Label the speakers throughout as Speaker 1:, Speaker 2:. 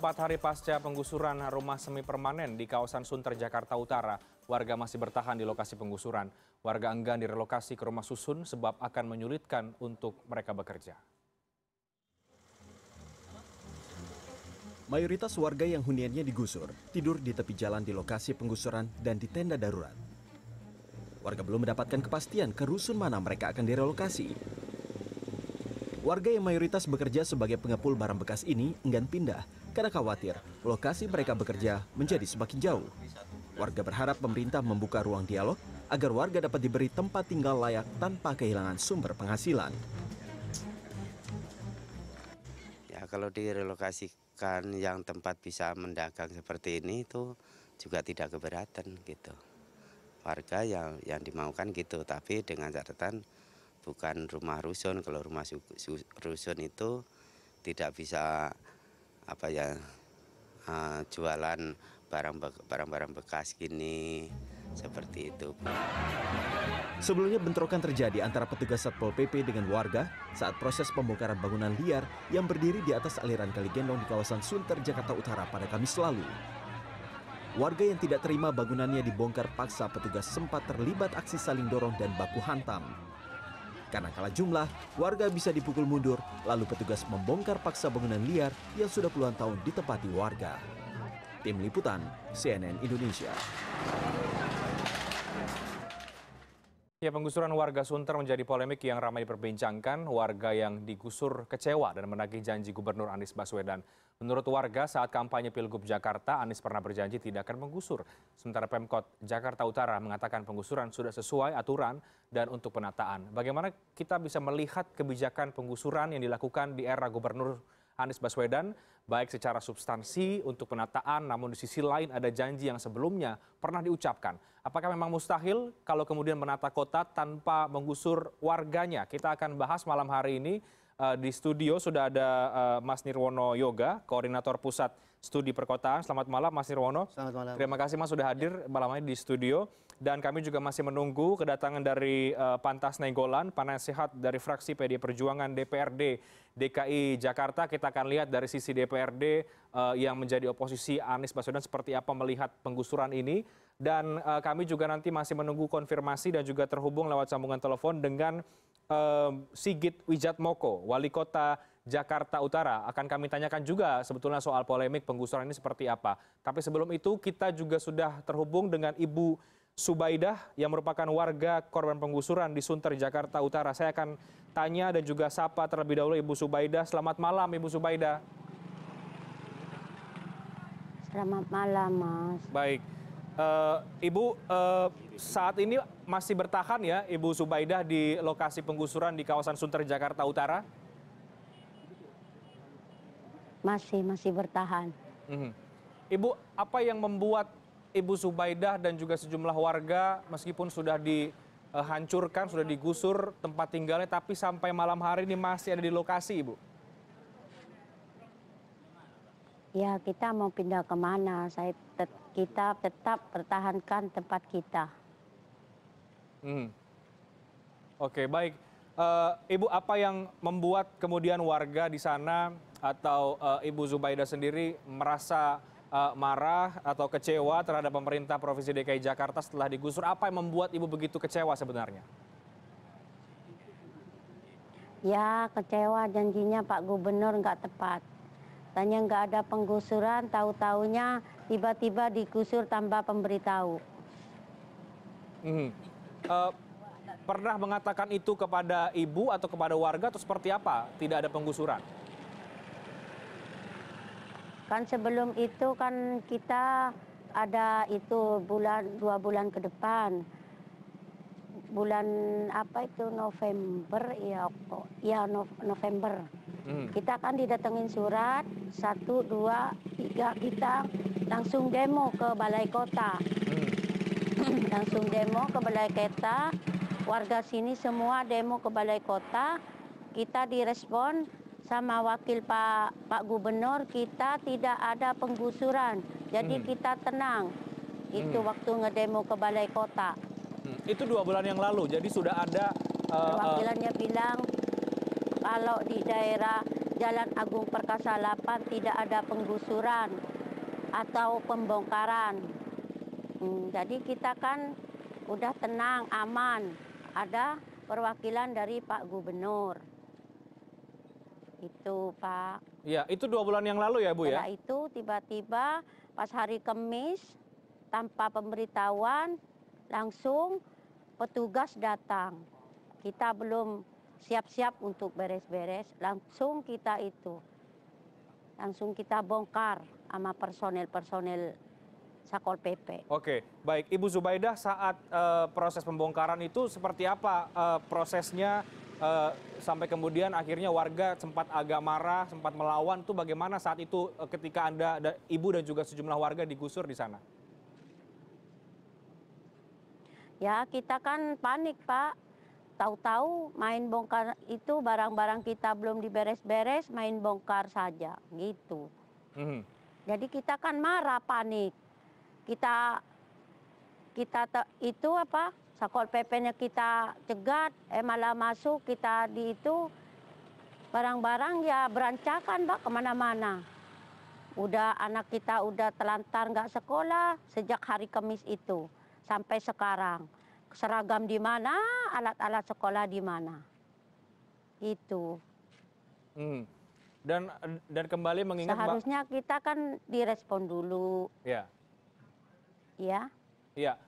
Speaker 1: Empat hari pasca penggusuran rumah semi permanen di kawasan Sunter, Jakarta Utara, warga masih bertahan di lokasi penggusuran. Warga enggan direlokasi ke rumah susun sebab akan menyulitkan untuk mereka bekerja.
Speaker 2: Mayoritas warga yang huniannya digusur tidur di tepi jalan di lokasi penggusuran dan di tenda darurat. Warga belum mendapatkan kepastian ke rusun mana mereka akan direlokasi. Warga yang mayoritas bekerja sebagai pengepul barang bekas ini enggan pindah karena khawatir lokasi mereka bekerja menjadi semakin jauh. Warga berharap pemerintah membuka ruang dialog agar warga dapat diberi tempat tinggal layak tanpa kehilangan sumber penghasilan.
Speaker 3: Ya kalau direlokasikan yang tempat bisa mendagang seperti ini itu juga tidak keberatan gitu. Warga yang yang dimaukan gitu, tapi dengan catatan bukan rumah rusun. Kalau rumah rusun itu tidak bisa apa ya uh, jualan barang-barang bekas gini seperti itu.
Speaker 2: Sebelumnya bentrokan terjadi antara petugas Satpol PP dengan warga saat proses pembongkaran bangunan liar yang berdiri di atas aliran Kali Gendong di kawasan Sunter, Jakarta Utara pada Kamis lalu. Warga yang tidak terima bangunannya dibongkar paksa petugas sempat terlibat aksi saling dorong dan baku hantam. Karena kalah jumlah, warga bisa dipukul mundur, lalu petugas membongkar paksa bangunan liar yang sudah puluhan tahun
Speaker 1: ditempati warga. Tim Liputan, CNN Indonesia. Ya, penggusuran warga Sunter menjadi polemik yang ramai diperbincangkan. Warga yang digusur kecewa dan menagih janji Gubernur Anies Baswedan. Menurut warga, saat kampanye Pilgub Jakarta, Anies pernah berjanji tidak akan menggusur. Sementara Pemkot Jakarta Utara mengatakan penggusuran sudah sesuai aturan dan untuk penataan. Bagaimana kita bisa melihat kebijakan penggusuran yang dilakukan di era Gubernur Anies Baswedan, baik secara substansi untuk penataan, namun di sisi lain ada janji yang sebelumnya pernah diucapkan. Apakah memang mustahil kalau kemudian menata kota tanpa menggusur warganya? Kita akan bahas malam hari ini eh, di studio sudah ada eh, Mas Nirwono Yoga, koordinator pusat Studi Perkotaan. Selamat malam Mas Nirwono.
Speaker 4: Selamat malam. Terima
Speaker 1: kasih Mas sudah hadir malam ini di studio dan kami juga masih menunggu kedatangan dari uh, Pantas Nenggolan, sehat dari fraksi PD Perjuangan DPRD DKI Jakarta. Kita akan lihat dari sisi DPRD uh, eh, yang menjadi oposisi Anies Baswedan seperti apa melihat penggusuran ini dan eh, kami juga nanti masih menunggu konfirmasi dan juga terhubung lewat sambungan telepon dengan eh, sigit wijatmoko wali kota jakarta utara akan kami tanyakan juga sebetulnya soal polemik penggusuran ini seperti apa tapi sebelum itu kita juga sudah terhubung dengan ibu Subaidah yang merupakan warga korban penggusuran di Sunter Jakarta Utara saya akan tanya dan juga sapa terlebih dahulu ibu Subaidah selamat malam ibu Subaidah
Speaker 5: Selamat malam, Mas.
Speaker 1: Baik. Uh, Ibu, uh, saat ini masih bertahan ya Ibu Subaidah di lokasi penggusuran di kawasan Sunter, Jakarta Utara?
Speaker 5: Masih, masih bertahan.
Speaker 1: Uh-huh. Ibu, apa yang membuat Ibu Subaidah dan juga sejumlah warga meskipun sudah dihancurkan, sudah digusur tempat tinggalnya, tapi sampai malam hari ini masih ada di lokasi, Ibu?
Speaker 5: ya kita mau pindah ke mana? saya tet kita tetap pertahankan tempat kita.
Speaker 1: Hmm. Oke, baik. Uh, Ibu, apa yang membuat kemudian warga di sana atau uh, Ibu Zubaida sendiri merasa uh, marah atau kecewa terhadap pemerintah Provinsi DKI Jakarta setelah digusur? Apa yang membuat Ibu begitu kecewa sebenarnya?
Speaker 5: Ya, kecewa janjinya Pak Gubernur nggak tepat. Tanya nggak ada penggusuran, tahu tahunya tiba-tiba digusur tanpa pemberitahu.
Speaker 1: Hmm. Uh, pernah mengatakan itu kepada ibu atau kepada warga atau seperti apa? Tidak ada penggusuran?
Speaker 5: Kan sebelum itu kan kita ada itu bulan dua bulan ke depan bulan apa itu November ya ya November Hmm. Kita akan didatengin surat satu, dua, tiga kita langsung demo ke balai kota. Hmm. langsung demo ke balai kota. Warga sini semua demo ke balai kota. Kita direspon sama wakil Pak Pak Gubernur kita tidak ada penggusuran. Jadi hmm. kita tenang. Itu hmm. waktu ngedemo ke balai kota.
Speaker 1: Hmm. Itu dua bulan yang lalu. Jadi sudah ada. Uh, uh,
Speaker 5: bilang kalau di daerah Jalan Agung Perkasa 8 tidak ada penggusuran atau pembongkaran. Hmm, jadi kita kan udah tenang, aman. Ada perwakilan dari Pak Gubernur. Itu Pak. Ya,
Speaker 1: itu dua bulan yang lalu ya Bu ya?
Speaker 5: itu tiba-tiba pas hari Kemis tanpa pemberitahuan langsung petugas datang. Kita belum siap-siap untuk beres-beres, langsung kita itu, langsung kita bongkar sama personel-personel Sakol PP.
Speaker 1: Oke, baik. Ibu Zubaidah saat uh, proses pembongkaran itu seperti apa uh, prosesnya uh, sampai kemudian akhirnya warga sempat agak marah, sempat melawan itu bagaimana saat itu uh, ketika Anda da, Ibu dan juga sejumlah warga digusur di sana?
Speaker 5: Ya, kita kan panik, Pak tahu-tahu main bongkar itu barang-barang kita belum diberes-beres, main bongkar saja gitu. Hmm. Jadi kita kan marah, panik. Kita kita te, itu apa? Sakol PP-nya kita cegat, eh malah masuk kita di itu barang-barang ya berancakan pak kemana-mana. Udah anak kita udah telantar nggak sekolah sejak hari Kamis itu sampai sekarang seragam di mana, alat-alat sekolah di mana. Itu.
Speaker 1: Hmm. Dan dan kembali mengingat seharusnya
Speaker 5: kita kan direspon dulu. Ya. Ya.
Speaker 1: Ya.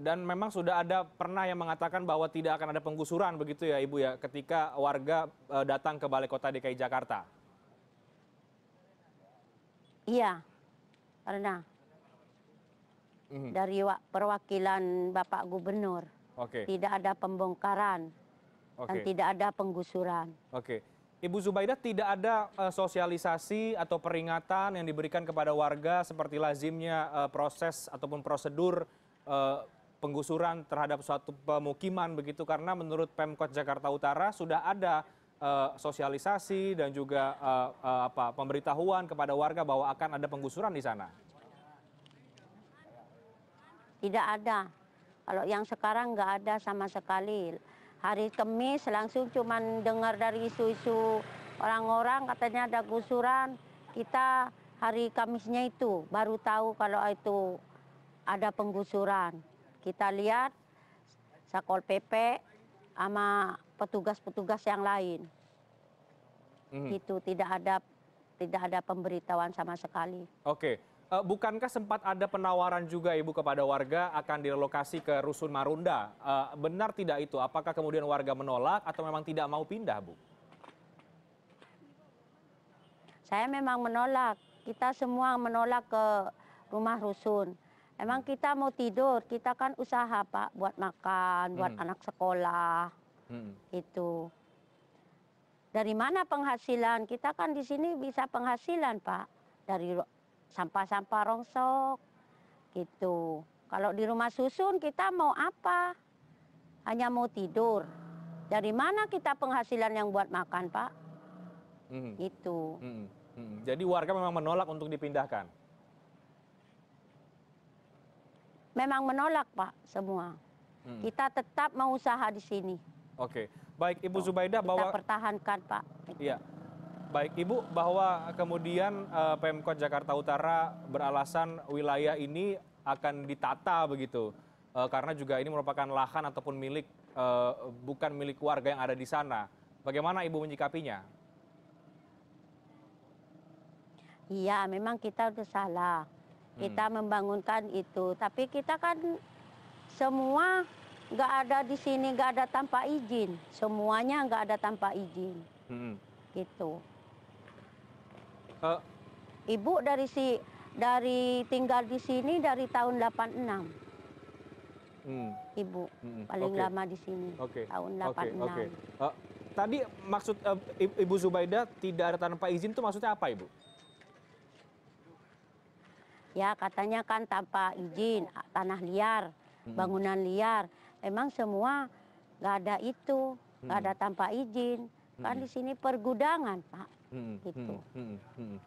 Speaker 1: Dan memang sudah ada pernah yang mengatakan bahwa tidak akan ada penggusuran begitu ya Ibu ya ketika warga e, datang ke Balai Kota DKI Jakarta.
Speaker 5: Iya. Pernah. Mhm. dari perwakilan Bapak Gubernur. Okay. Tidak ada pembongkaran okay. dan tidak ada penggusuran.
Speaker 1: Oke. Okay. Ibu Zubaidah tidak ada uh, sosialisasi atau peringatan yang diberikan kepada warga seperti lazimnya uh, proses ataupun prosedur uh, penggusuran terhadap suatu pemukiman begitu karena menurut Pemkot Jakarta Utara sudah ada uh, sosialisasi dan juga uh, uh, apa pemberitahuan kepada warga bahwa akan ada penggusuran di sana
Speaker 5: tidak ada. Kalau yang sekarang nggak ada sama sekali. Hari Kamis langsung cuman dengar dari isu-isu orang-orang katanya ada gusuran. Kita hari Kamisnya itu baru tahu kalau itu ada penggusuran. Kita lihat Sakol PP sama petugas-petugas yang lain. -hmm. Itu tidak ada tidak ada pemberitahuan sama sekali.
Speaker 1: Oke. Okay. Eh, bukankah sempat ada penawaran juga Ibu kepada warga akan direlokasi ke Rusun Marunda? Eh, benar tidak itu? Apakah kemudian warga menolak atau memang tidak mau pindah, Bu?
Speaker 5: Saya memang menolak. Kita semua menolak ke rumah rusun. Emang kita mau tidur, kita kan usaha Pak buat makan, buat hmm. anak sekolah, hmm. itu. Dari mana penghasilan? Kita kan di sini bisa penghasilan Pak dari sampah-sampah rongsok gitu. Kalau di rumah susun kita mau apa? Hanya mau tidur. Dari mana kita penghasilan yang buat makan, Pak? Hmm. Itu. Hmm.
Speaker 1: Hmm. Jadi warga memang menolak untuk dipindahkan.
Speaker 5: Memang menolak, Pak, semua. Hmm. Kita tetap mau usaha di sini.
Speaker 1: Oke. Baik, Ibu Zubaidah
Speaker 5: bahwa kita pertahankan, Pak.
Speaker 1: Iya. Baik, Ibu, bahwa kemudian uh, Pemkot Jakarta Utara beralasan wilayah ini akan ditata begitu. Uh, karena juga ini merupakan lahan ataupun milik uh, bukan milik warga yang ada di sana. Bagaimana Ibu menyikapinya?
Speaker 5: Iya, memang kita udah salah. Hmm. Kita hmm. membangunkan itu, tapi kita kan semua nggak ada di sini, nggak ada tanpa izin. Semuanya nggak ada tanpa izin. Hmm. Gitu. Ibu dari si dari tinggal di sini dari tahun 86. Hmm. Ibu hmm. hmm. paling okay. lama di sini okay. tahun 86. Okay. Okay. Uh,
Speaker 1: tadi maksud uh, Ibu Zubaida tidak ada tanpa izin itu maksudnya apa Ibu?
Speaker 5: Ya katanya kan tanpa izin tanah liar, hmm. bangunan liar. Emang semua nggak ada itu, nggak hmm. ada tanpa izin. Kan hmm. di sini pergudangan, Pak.
Speaker 1: Hmm, hmm, gitu. hmm,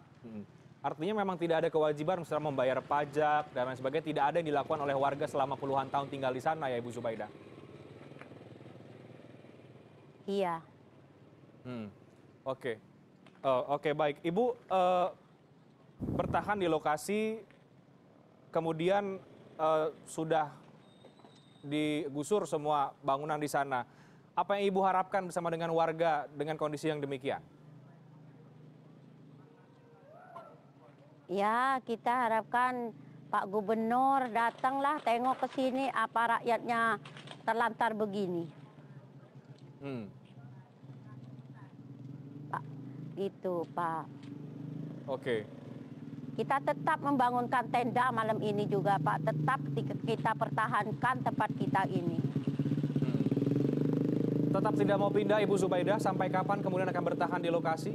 Speaker 1: Artinya memang tidak ada kewajiban misalnya membayar pajak dan lain sebagainya tidak ada yang dilakukan oleh warga selama puluhan tahun tinggal di sana ya Ibu Zubaida. Iya. Hmm. Oke. Okay. Uh, eh, Oke okay, baik, Ibu uh, bertahan di lokasi kemudian uh, sudah digusur semua bangunan di sana. Apa yang Ibu harapkan bersama dengan warga dengan kondisi yang demikian?
Speaker 5: Ya, kita harapkan Pak Gubernur datanglah tengok ke sini apa rakyatnya terlantar begini. Hmm. Pak, gitu Pak. Oke. Okay. Kita tetap membangunkan tenda malam ini juga Pak. Tetap kita pertahankan tempat kita ini. Hmm.
Speaker 1: Tetap tidak mau pindah Ibu Zubaidah. Sampai kapan kemudian akan bertahan di lokasi?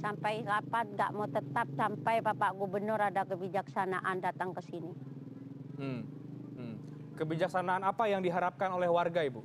Speaker 5: sampai rapat nggak mau tetap sampai Bapak Gubernur ada kebijaksanaan datang ke sini.
Speaker 1: Hmm. Hmm. Kebijaksanaan apa yang diharapkan oleh warga, Ibu?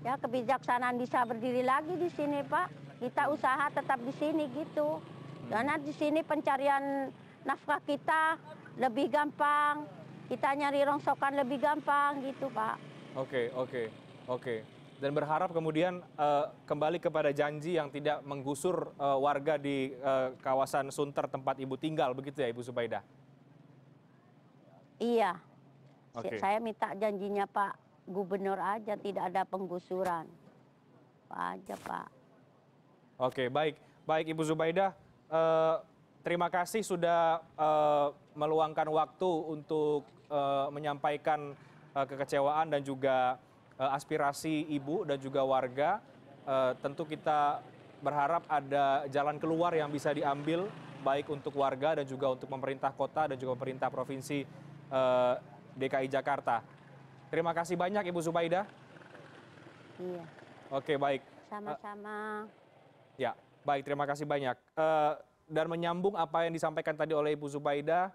Speaker 5: Ya, kebijaksanaan bisa berdiri lagi di sini, Pak. Kita usaha tetap di sini gitu. Hmm. Karena di sini pencarian nafkah kita lebih gampang. Kita nyari rongsokan lebih gampang gitu, Pak.
Speaker 1: Oke, okay, oke, okay, oke. Okay dan berharap kemudian eh, kembali kepada janji yang tidak menggusur eh, warga di eh, kawasan Sunter tempat Ibu tinggal begitu ya Ibu Subaida? Iya. Okay. Saya
Speaker 5: minta janjinya Pak Gubernur aja tidak ada penggusuran. Pak aja Pak.
Speaker 1: Oke, okay, baik. Baik Ibu Zubaida, uh, terima kasih sudah uh, meluangkan waktu untuk uh, menyampaikan uh, kekecewaan dan juga Eh, aspirasi ibu dan juga warga. Eh, tentu kita berharap ada jalan keluar yang bisa diambil baik untuk warga dan juga untuk pemerintah kota dan juga pemerintah provinsi eh, DKI Jakarta. Terima kasih banyak Ibu Zubaida. Iya. Oke, baik.
Speaker 5: Sama-sama.
Speaker 1: Ya, baik. Terima kasih banyak. Dan menyambung apa yang disampaikan tadi oleh Ibu Zubaida,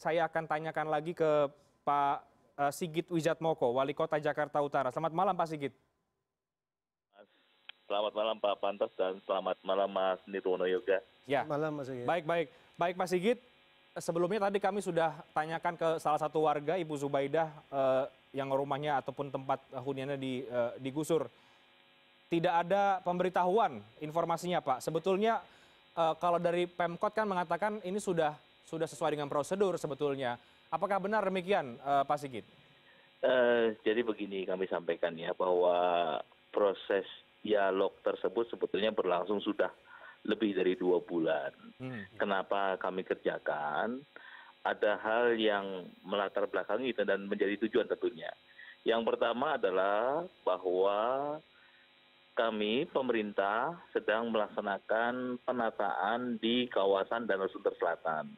Speaker 1: saya akan tanyakan lagi ke Pak Eh, Sigit Wijatmoko, Wali Kota Jakarta Utara. Selamat malam Pak Sigit.
Speaker 3: Selamat malam Pak Pantas dan selamat malam Mas Nirwono Yoga.
Speaker 1: Ya. Selamat malam Mas Sigit. Baik, baik. Baik Pak Sigit, sebelumnya tadi kami sudah tanyakan ke salah satu warga Ibu Zubaidah eh, yang rumahnya ataupun tempat huniannya di, eh, digusur. Tidak ada pemberitahuan informasinya Pak. Sebetulnya eh, kalau dari Pemkot kan mengatakan ini sudah sudah sesuai dengan prosedur sebetulnya. Apakah benar demikian, eh, Pak Sigit?
Speaker 3: Uh, jadi begini kami sampaikan ya bahwa proses dialog tersebut sebetulnya berlangsung sudah lebih dari dua bulan. Hmm. Kenapa kami kerjakan? Ada hal yang melatar belakangi dan menjadi tujuan tentunya. Yang pertama adalah bahwa kami pemerintah sedang melaksanakan penataan di kawasan Danau Sunter Selatan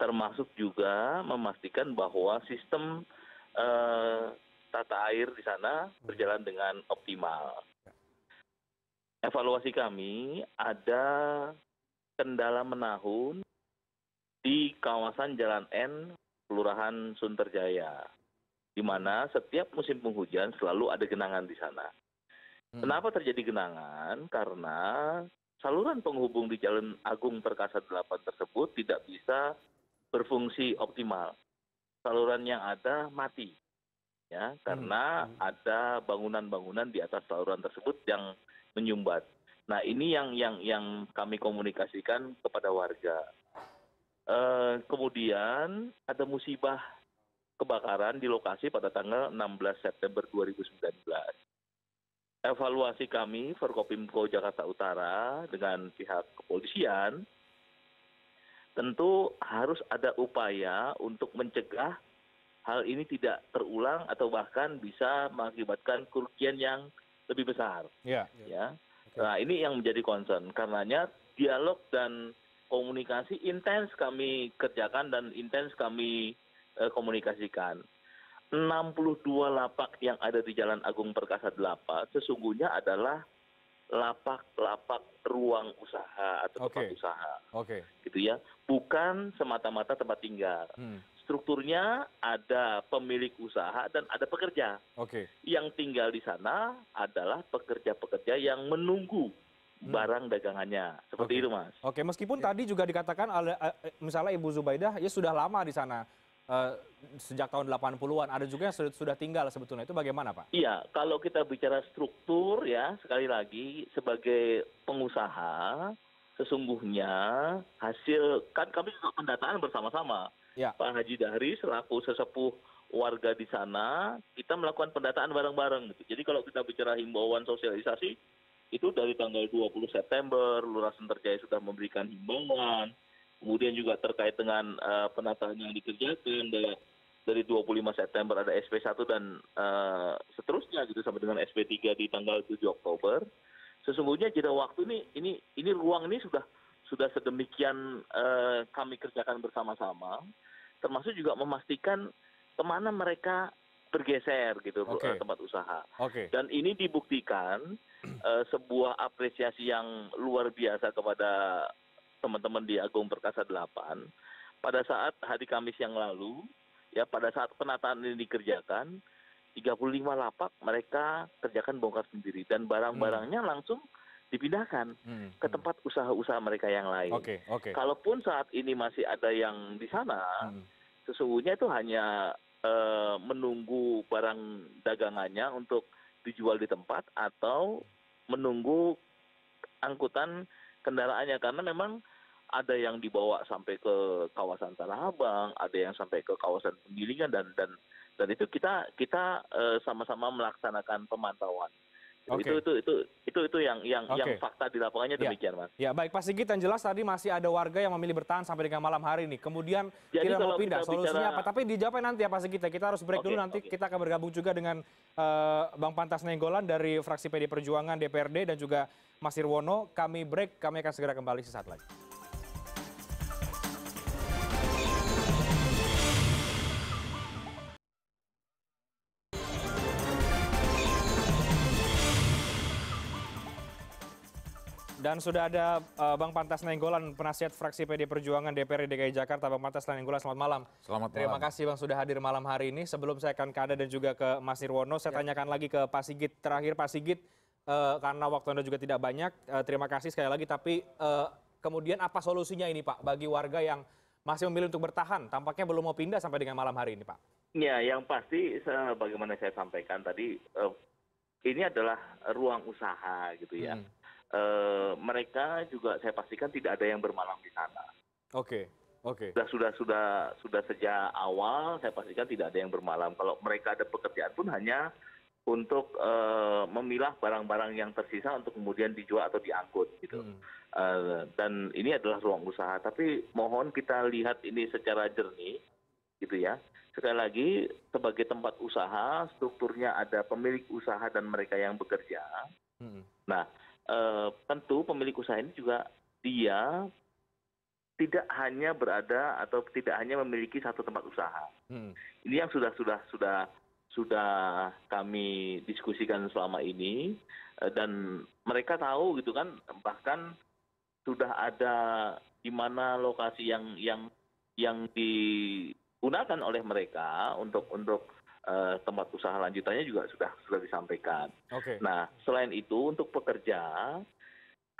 Speaker 3: termasuk juga memastikan bahwa sistem eh, tata air di sana berjalan dengan optimal. Evaluasi kami ada kendala menahun di kawasan Jalan N, Kelurahan Sunterjaya, di mana setiap musim penghujan selalu ada genangan di sana. Hmm. Kenapa terjadi genangan? Karena saluran penghubung di Jalan Agung Perkasa 8 tersebut tidak bisa berfungsi optimal saluran yang ada mati ya karena hmm. ada bangunan-bangunan di atas saluran tersebut yang menyumbat. Nah ini yang yang yang kami komunikasikan kepada warga. E, kemudian ada musibah kebakaran di lokasi pada tanggal 16 September 2019. Evaluasi kami Forkopimko Jakarta Utara dengan pihak kepolisian tentu harus ada upaya untuk mencegah hal ini tidak terulang atau bahkan bisa mengakibatkan kerugian yang lebih besar. Ya. ya. Okay. Nah ini yang menjadi concern. Karenanya dialog dan komunikasi intens kami kerjakan dan intens kami uh, komunikasikan. 62 lapak yang ada di Jalan Agung Perkasa 8 sesungguhnya adalah lapak lapak ruang usaha atau tempat usaha gitu ya bukan semata-mata tempat tinggal hmm. strukturnya ada pemilik usaha dan ada pekerja Oke. yang tinggal di sana adalah pekerja-pekerja yang menunggu hmm. barang dagangannya. Seperti okay. itu, Mas.
Speaker 1: Oke, okay. meskipun ya. tadi juga dikatakan eh, misalnya Ibu Zubaidah ya sudah lama di sana. Eh, sejak tahun 80-an. Ada juga yang sudah, tinggal sebetulnya. Itu bagaimana, Pak?
Speaker 3: Iya, kalau kita bicara struktur ya, sekali lagi sebagai pengusaha
Speaker 1: sesungguhnya
Speaker 3: hasil kan kami juga pendataan bersama-sama. Ya. Pak Haji Dahri selaku sesepuh warga di sana, kita melakukan pendataan bareng-bareng gitu. Jadi kalau kita bicara himbauan sosialisasi itu dari tanggal 20 September Lurah Senterjaya sudah memberikan himbauan kemudian juga terkait dengan eh, penataan yang dikerjakan dari 25 September ada SP1 dan eh, seterusnya gitu sampai dengan SP3 di tanggal 7 Oktober sesungguhnya jeda waktu ini ini ini ruang ini sudah sudah sedemikian uh, kami kerjakan bersama-sama, termasuk juga memastikan kemana mereka bergeser gitu okay. tempat usaha. Okay. Dan ini dibuktikan uh, sebuah apresiasi yang luar biasa kepada teman teman di agung perkasa delapan pada saat hari kamis yang lalu ya pada saat penataan ini dikerjakan 35 lapak mereka kerjakan bongkar sendiri dan barang-barangnya hmm. langsung dipindahkan hmm. ke hmm. tempat usaha-usaha mereka yang lain. Okay, okay. Kalaupun saat ini masih ada yang di sana, hmm. sesungguhnya itu hanya uh, menunggu barang dagangannya untuk dijual di tempat atau menunggu angkutan kendaraannya karena memang ada yang dibawa sampai ke kawasan Tanah Abang, ada yang sampai ke kawasan Penggilingan dan dan dan itu kita kita eh, sama-sama uh, melaksanakan pemantauan. Okay. Itu itu itu itu itu yang yang okay. yang fakta di lapangannya ya. demikian, ya. Mas.
Speaker 1: Ya, baik Pak Sigit yang jelas tadi masih ada warga yang memilih bertahan sampai dengan malam hari ini. Kemudian Jadi tidak mau pindah, solusinya bicara... apa? Tapi dijawabnya nanti ya Pak Sigit. Ya. Kita harus break okay, dulu nanti okay. kita akan bergabung juga dengan uh, Bang Pantas Nenggolan dari fraksi PD Perjuangan DPRD dan juga Mas Irwono. Kami break, kami akan segera kembali sesaat lagi. Dan sudah ada uh, Bang Pantas Nenggolan, penasihat fraksi PD Perjuangan DPRD DKI Jakarta. Bang Pantas Nenggolan, selamat malam. Selamat malam. Terima kasih Bang sudah hadir malam hari ini. Sebelum saya akan ke Anda dan juga ke Mas Nirwono, saya ya. tanyakan lagi ke Pak Sigit. Terakhir Pak Sigit, uh, karena waktu Anda juga tidak banyak, uh, terima kasih sekali lagi. Tapi uh, kemudian apa solusinya ini Pak bagi warga yang masih memilih untuk bertahan? Tampaknya belum mau pindah sampai dengan malam hari ini Pak.
Speaker 3: Ya, yang pasti bagaimana saya sampaikan tadi, uh, ini adalah ruang usaha gitu ya. Hmm Eh, mereka juga saya pastikan tidak ada yang bermalam di sana.
Speaker 1: Oke. Oke.
Speaker 3: Okay. Sudah sudah sudah sejak awal saya pastikan tidak ada yang bermalam. Kalau mereka ada pekerjaan pun hanya untuk uh, memilah barang-barang yang tersisa untuk kemudian dijual atau diangkut gitu. Hmm. Uh, dan ini adalah ruang usaha. Tapi mohon kita lihat ini secara jernih gitu ya. Sekali lagi sebagai tempat usaha strukturnya ada pemilik usaha dan mereka yang bekerja. Hmm. Nah Eh, tentu pemilik usaha ini juga dia tidak hanya berada atau tidak hanya memiliki satu tempat usaha. Hmm. Ini yang sudah sudah sudah sudah kami diskusikan selama ini eh, dan mereka tahu gitu kan bahkan sudah ada di mana lokasi yang yang yang digunakan oleh mereka untuk untuk Eh, tempat usaha lanjutannya juga sudah sudah disampaikan. Nah, selain itu untuk pekerja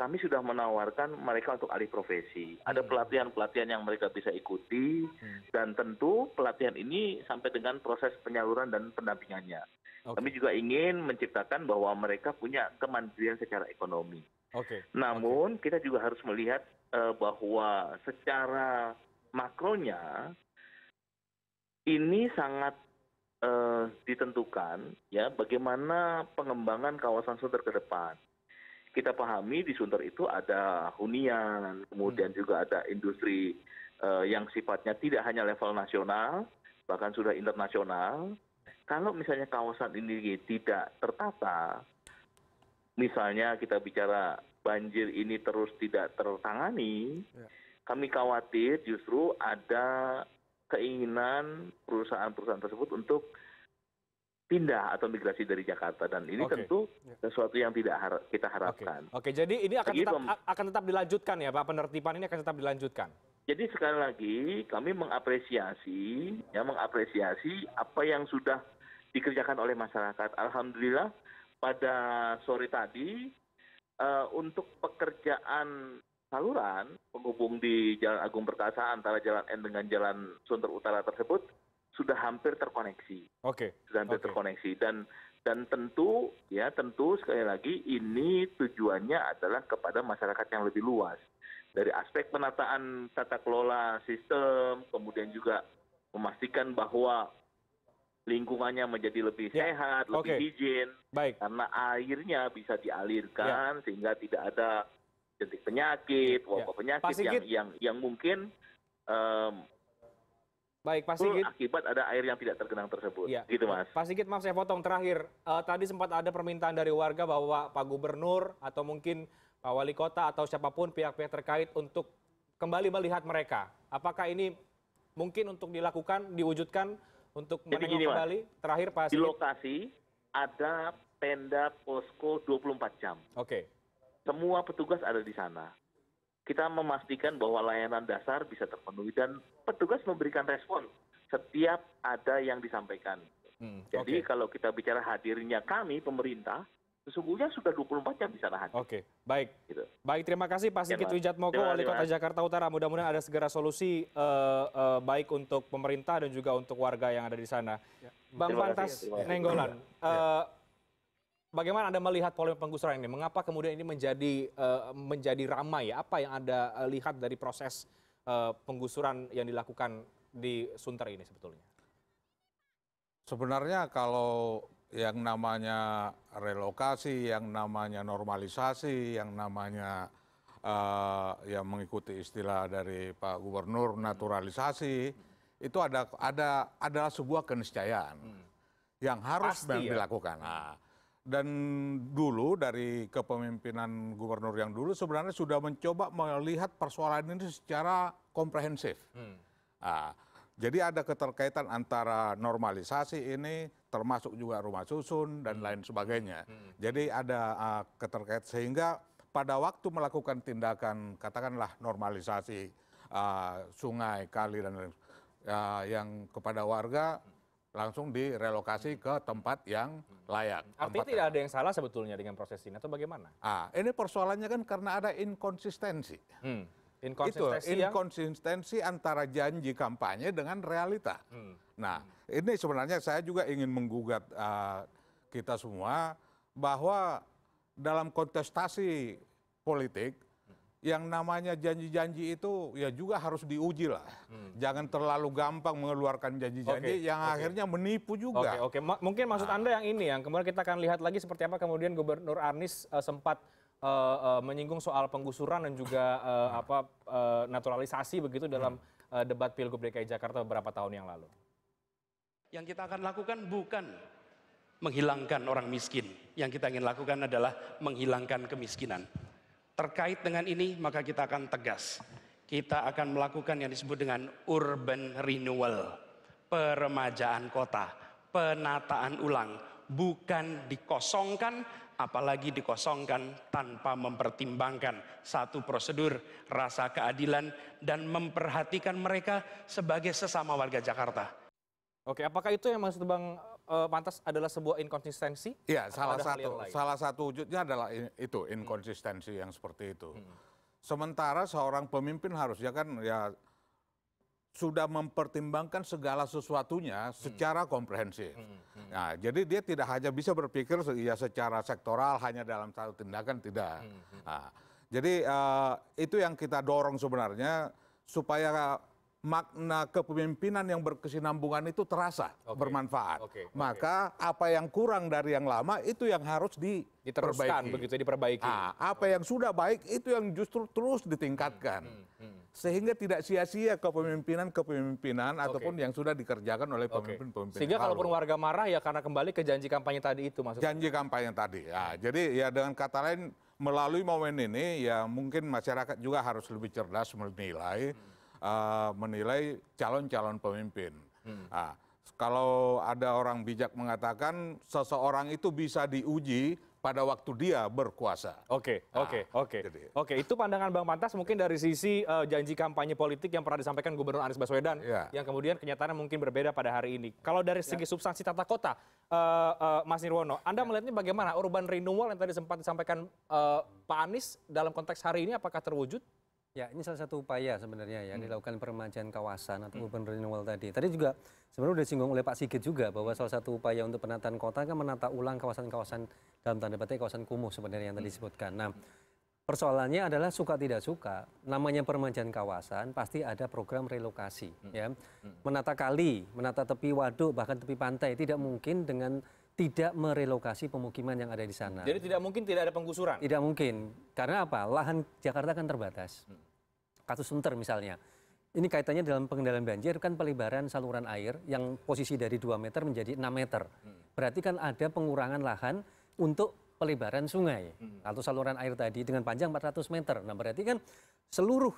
Speaker 3: kami sudah menawarkan mereka untuk alih profesi. Ada hmm. pelatihan-pelatihan yang mereka bisa ikuti hmm. dan tentu pelatihan ini sampai dengan proses penyaluran dan pendampingannya. Okay. Kami juga ingin menciptakan bahwa mereka punya kemandirian secara ekonomi. Okay. Namun okay. kita juga harus melihat uh, bahwa secara makronya ini sangat Eh, ditentukan ya bagaimana pengembangan kawasan sunter ke depan. Kita pahami di Sunter itu ada hunian, kemudian hmm. juga ada industri uh, yang sifatnya tidak hanya level nasional, bahkan sudah internasional. Kalau misalnya kawasan ini tidak tertata, misalnya kita bicara banjir ini terus tidak tertangani, ya. kami khawatir justru ada keinginan perusahaan-perusahaan tersebut untuk pindah atau migrasi dari Jakarta dan ini okay. tentu ya. sesuatu yang tidak har kita harapkan.
Speaker 1: Oke, okay. okay, jadi ini akan tetap akan tetap dilanjutkan ya Pak penertiban ini akan tetap dilanjutkan. Jadi sekali lagi kami mengapresiasi ya mengapresiasi apa yang sudah
Speaker 3: dikerjakan oleh masyarakat. Alhamdulillah pada sore tadi uh, untuk pekerjaan saluran penghubung di Jalan Agung Perkasa antara Jalan N dengan Jalan Sunter Utara tersebut sudah hampir terkoneksi. Oke. Okay. Sudah hampir okay. terkoneksi dan dan tentu ya tentu sekali lagi ini tujuannya adalah kepada masyarakat yang lebih luas dari aspek penataan tata kelola sistem kemudian juga memastikan bahwa lingkungannya menjadi lebih ya. sehat, okay. lebih hijin, Baik. karena airnya bisa dialirkan ya. sehingga tidak ada jentik penyakit ya. wabah penyakit yang, yang yang mungkin um, Baik, Pak Sigit. Akibat ada air yang tidak tergenang tersebut. Ya. Gitu, Mas. Pak
Speaker 1: Sigit, maaf saya potong terakhir. Uh, tadi sempat ada permintaan dari warga bahwa Pak Gubernur atau mungkin Pak Wali Kota atau siapapun pihak-pihak terkait untuk kembali melihat mereka. Apakah ini mungkin untuk dilakukan, diwujudkan untuk Jadi menengok gini, kembali? Mas, terakhir, Pak Sigit. Di
Speaker 3: lokasi ada tenda posko 24 jam. Oke. Okay semua petugas ada di sana. Kita memastikan bahwa layanan dasar bisa terpenuhi dan petugas memberikan respon setiap ada yang disampaikan. Hmm, Jadi okay. kalau kita bicara hadirnya kami pemerintah, sesungguhnya sudah 24 jam di hadir. Oke,
Speaker 1: okay. baik. Gitu. Baik, terima kasih Pak Sigit Wijatmoko, Wali Kota Jakarta Utara. Mudah-mudahan ada segera solusi uh, uh, baik untuk pemerintah dan juga untuk warga yang ada di sana. Ya. Bang terima Pantas kasih, Nenggolan, uh, bagaimana anda melihat polemik penggusuran ini mengapa kemudian ini menjadi eh, ramai ya apa yang anda eh, lihat dari proses eh, penggusuran yang dilakukan di sunter ini sebetulnya
Speaker 6: sebenarnya kalau yang namanya relokasi, yang namanya normalisasi, yang namanya uh, yang mengikuti istilah dari Pak Gubernur hmm. naturalisasi itu ada ada adalah sebuah keniscayaan hmm. yang harus Pasti, ya? dilakukan. Nah, dan dulu dari kepemimpinan gubernur yang dulu sebenarnya sudah mencoba melihat persoalan ini secara komprehensif. Hmm. Nah, jadi ada keterkaitan antara normalisasi ini termasuk juga rumah susun dan hmm. lain sebagainya. Hmm. Jadi ada uh, keterkait sehingga pada waktu melakukan tindakan katakanlah normalisasi uh, sungai, kali dan uh, yang kepada warga langsung direlokasi hmm. ke tempat yang hmm. layak. Artinya tidak yang... ada yang salah sebetulnya dengan proses ini atau bagaimana? Ah, ini persoalannya kan karena ada inkonsistensi. Hmm. Inkonsistensi itu inkonsistensi yang... antara janji kampanye dengan realita. Hmm. Nah, hmm. ini sebenarnya saya juga ingin menggugat uh, kita semua bahwa dalam kontestasi politik yang namanya janji-janji itu ya juga harus diuji lah. Hmm. Jangan terlalu gampang mengeluarkan
Speaker 1: janji-janji okay. yang okay. akhirnya
Speaker 6: menipu juga. Oke, okay,
Speaker 1: Okay. Ma mungkin maksud nah. Anda yang ini yang kemudian kita akan lihat lagi seperti apa kemudian Gubernur Anies uh, sempat uh, uh, menyinggung soal penggusuran dan juga uh, apa uh, naturalisasi begitu dalam uh, debat Pilgub DKI Jakarta beberapa tahun yang lalu.
Speaker 6: Yang kita akan lakukan bukan
Speaker 1: menghilangkan orang miskin. Yang kita ingin lakukan adalah menghilangkan kemiskinan. Terkait dengan ini maka kita akan tegas. Kita akan melakukan yang disebut dengan urban renewal. Peremajaan kota, penataan ulang. Bukan dikosongkan, apalagi dikosongkan tanpa mempertimbangkan satu prosedur rasa keadilan dan memperhatikan mereka sebagai sesama warga Jakarta. Oke, apakah itu yang maksud Bang uh, eh, mantas adalah sebuah inkonsistensi? Iya, salah satu. Salah
Speaker 6: satu wujudnya adalah in, itu inkonsistensi hmm. yang seperti itu. Hmm. Sementara seorang pemimpin harusnya kan ya sudah mempertimbangkan segala sesuatunya hmm. secara hmm. komprehensif. Hmm. Hmm. Nah, jadi dia tidak hanya bisa berpikir ya secara sektoral hanya dalam satu tindakan tidak. Hmm. Hmm. Nah, jadi uh, itu yang kita dorong sebenarnya supaya makna kepemimpinan yang berkesinambungan itu terasa okay. bermanfaat. Okay. Okay. Maka apa yang kurang dari yang lama itu yang harus diteruskan perbaiki. begitu
Speaker 1: diperbaiki. Nah,
Speaker 6: apa yang sudah baik itu yang justru terus ditingkatkan. Hmm. Hmm. Hmm. Sehingga tidak sia-sia kepemimpinan-kepemimpinan okay. ataupun yang sudah dikerjakan oleh pemimpin-pemimpin. Okay. Sehingga kalaupun warga marah ya karena kembali ke janji kampanye tadi itu maksudnya. Janji kampanye tadi. Ya, jadi ya dengan kata lain melalui momen ini ya mungkin masyarakat juga harus lebih cerdas menilai hmm uh, menilai calon-calon pemimpin. Hmm. Nah, kalau ada orang bijak mengatakan
Speaker 1: seseorang itu bisa diuji pada waktu dia berkuasa. Oke, nah, oke, oke. oke, itu pandangan Bang Pantas mungkin dari sisi uh, janji kampanye politik yang pernah disampaikan Gubernur Anies Baswedan yeah. yang kemudian kenyataannya mungkin berbeda pada hari ini. Kalau dari segi yeah. substansi tata kota, uh, uh, Mas Nirwono, Anda iya. melihatnya bagaimana urban renewal yang tadi sempat disampaikan uh, Pak Anies dalam konteks hari ini apakah terwujud?
Speaker 4: Ya, ini salah satu upaya sebenarnya ya, hmm. dilakukan peremajaan kawasan atau hmm. renewal tadi. Tadi juga sebenarnya sudah singgung oleh Pak Sigit juga bahwa hmm. salah satu upaya untuk penataan kota kan menata ulang kawasan-kawasan dalam tanda petik kawasan kumuh sebenarnya yang tadi hmm. disebutkan. Nah, persoalannya adalah suka tidak suka, namanya peremajaan kawasan pasti ada program relokasi hmm. ya. Hmm. Menata kali, menata tepi waduk, bahkan tepi pantai tidak mungkin dengan tidak merelokasi pemukiman yang ada di sana. Jadi tidak mungkin tidak ada penggusuran? Tidak mungkin. Karena apa? Lahan Jakarta kan terbatas. Hmm. Kasus Sunter misalnya. Ini kaitannya dalam pengendalian banjir kan pelebaran saluran air yang posisi dari 2 meter menjadi 6 meter. Hmm. Berarti kan ada pengurangan lahan untuk pelebaran sungai hmm. atau saluran air tadi dengan panjang 400 meter. Nah berarti kan seluruh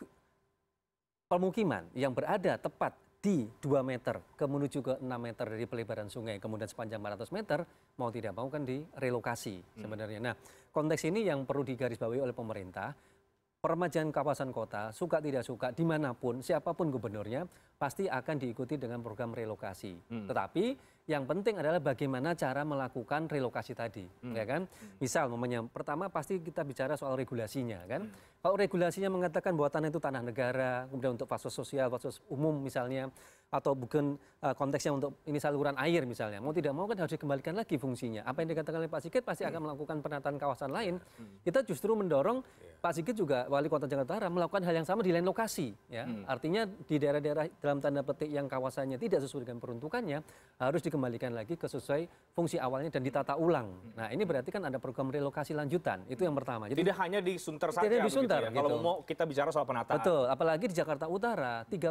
Speaker 4: pemukiman yang berada tepat di 2 meter ke menuju ke 6 meter dari pelebaran sungai kemudian sepanjang 400 meter mau tidak mau kan direlokasi hmm. sebenarnya. Nah, konteks ini yang perlu digarisbawahi oleh pemerintah peremajaan kawasan kota, suka tidak suka, dimanapun, siapapun gubernurnya, pasti akan diikuti dengan program relokasi. Hmm. Tetapi yang penting adalah bagaimana cara melakukan relokasi tadi, hmm. ya kan? Misal, momennya, pertama pasti kita bicara soal regulasinya, kan? Hmm. Kalau regulasinya mengatakan bahwa tanah itu tanah negara, kemudian untuk fasilitas sosial, fasilitas umum misalnya, atau bukan uh, konteksnya untuk ini saluran air misalnya. Mau tidak mau kan harus dikembalikan lagi fungsinya. Apa yang dikatakan oleh Pak Sigit pasti hmm. akan melakukan penataan kawasan lain. Hmm. Kita justru mendorong Pak Sigit juga wali kota Jakarta Utara melakukan hal yang sama di lain lokasi. Ya. Hmm. Artinya di daerah-daerah dalam tanda petik yang kawasannya tidak sesuai dengan peruntukannya harus dikembalikan lagi ke sesuai fungsi awalnya dan ditata ulang. Hmm. Nah ini berarti kan ada program relokasi lanjutan. Itu yang pertama. Jadi tidak hanya di
Speaker 1: Sunter saja. Tidak di ya. Sunter. Ya. Gitu. Kalau mau kita bicara soal penataan. Betul.
Speaker 4: Apalagi di Jakarta Utara 39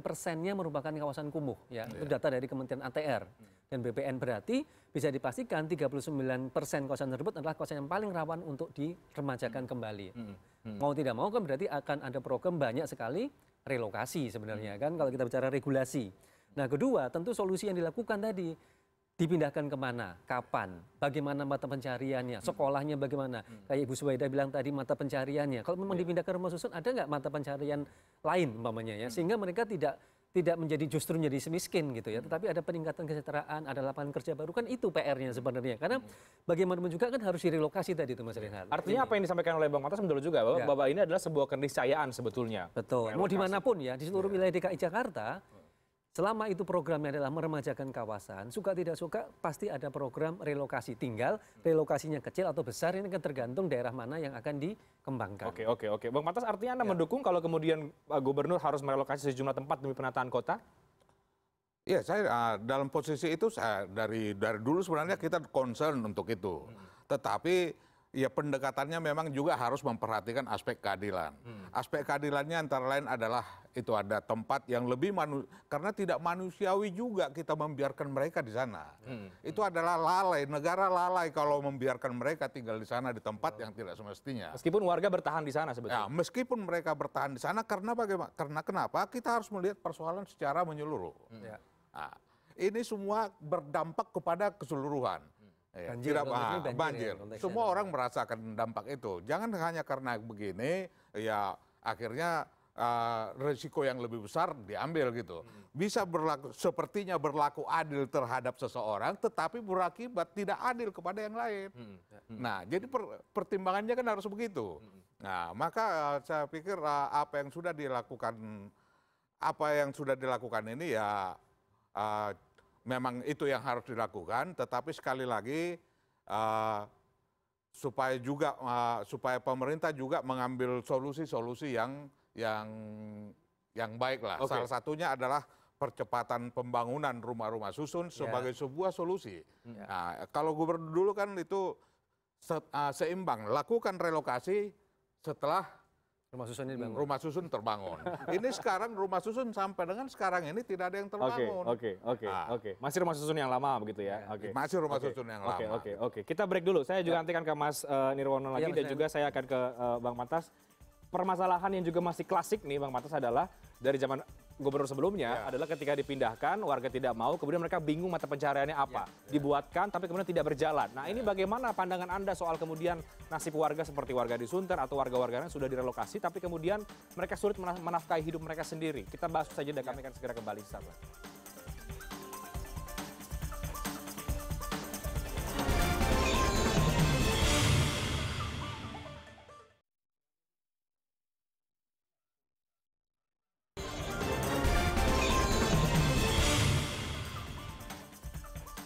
Speaker 4: persennya merupakan kawasan kumuh. Ya. Yeah. Itu data dari Kementerian ATR. Hmm dan BPN berarti bisa dipastikan 39 persen kosan tersebut adalah kosan yang paling rawan untuk diremajakan hmm. kembali. Hmm. Hmm. Mau tidak mau kan berarti akan ada program banyak sekali relokasi sebenarnya hmm. kan kalau kita bicara regulasi. Nah kedua tentu solusi yang dilakukan tadi dipindahkan kemana, kapan, bagaimana mata pencariannya, hmm. sekolahnya bagaimana. Hmm. Kayak Ibu Suwaida bilang tadi mata pencariannya. Kalau memang yeah. dipindah rumah susun ada nggak mata pencarian lain umpamanya ya, hmm. sehingga mereka tidak tidak menjadi justru menjadi semiskin gitu ya, tetapi ada peningkatan kesejahteraan, ada lapangan kerja baru kan itu PR-nya sebenarnya. Karena hmm. bagaimanapun juga kan harus direlokasi tadi itu Mas Renhat. Artinya ini. apa yang disampaikan oleh Bang Matas
Speaker 1: menurut juga bahwa, ya. ini adalah sebuah keniscayaan sebetulnya. Betul. Relokasi. Mau dimanapun
Speaker 4: ya di seluruh ya. wilayah DKI Jakarta Selama itu programnya adalah meremajakan kawasan, suka tidak suka pasti ada program relokasi. Tinggal relokasinya kecil atau besar ini kan tergantung daerah mana yang akan dikembangkan.
Speaker 1: Oke, oke, oke. Bang Matas artinya Anda ya. mendukung kalau kemudian uh, gubernur harus merelokasi sejumlah tempat demi penataan kota?
Speaker 6: Ya, saya uh, dalam posisi itu saya dari dari dulu sebenarnya kita concern untuk itu. Hmm. Tetapi ya pendekatannya memang juga harus memperhatikan aspek keadilan. Hmm. Aspek keadilannya antara lain adalah itu ada tempat yang lebih manu karena tidak manusiawi juga kita membiarkan mereka di sana. Hmm. Itu adalah lalai, negara lalai kalau membiarkan mereka tinggal di sana di tempat hmm. yang tidak semestinya. Meskipun warga bertahan di sana sebetulnya. Ya, meskipun mereka bertahan di sana karena bagaimana? Karena kenapa? Kita harus melihat persoalan secara menyeluruh. Hmm. Ya. Nah, ini semua berdampak kepada keseluruhan Iya. banjir, tidak ah, banjir, banjir. semua orang merasakan dampak itu jangan hanya karena begini ya akhirnya uh, resiko yang lebih besar diambil gitu hmm. bisa berlaku sepertinya berlaku adil terhadap seseorang tetapi berakibat tidak adil kepada yang lain hmm. Hmm. nah jadi per, pertimbangannya kan harus begitu nah maka uh, saya pikir uh, apa yang sudah dilakukan apa yang sudah dilakukan ini ya uh, memang itu yang harus dilakukan. Tetapi sekali lagi uh, supaya juga uh, supaya pemerintah juga mengambil solusi-solusi yang yang yang baik lah. Okay. Salah satunya adalah percepatan pembangunan rumah-rumah susun ya. sebagai yeah. sebuah solusi. Hmm. Yeah. Nah, kalau gubernur dulu kan itu se uh, seimbang, lakukan relokasi
Speaker 1: setelah Rumah susun ini Rumah susun terbangun.
Speaker 6: ini sekarang rumah susun sampai dengan sekarang ini tidak ada yang terbangun.
Speaker 1: Oke, oke, nah. oke. Masih rumah susun yang lama begitu ya. Iya, oke. Okay. Masih rumah okay. susun yang lama. Oke, okay, oke, oke. Kita break dulu. Saya juga ya. nantikan ke Mas uh, Nirwono lagi ya, dan juga saya akan ke uh, Bang Matas. Permasalahan yang juga masih klasik nih Bang Matas adalah dari zaman gubernur sebelumnya ya. adalah ketika dipindahkan warga tidak mau kemudian mereka bingung mata pencariannya apa ya, ya. dibuatkan tapi kemudian tidak berjalan. Nah ini bagaimana pandangan anda soal kemudian nasib warga seperti warga di Sunter atau warga warganya sudah direlokasi tapi kemudian mereka sulit menafkahi hidup mereka sendiri. Kita bahas saja dan kami akan segera kembali. setelah.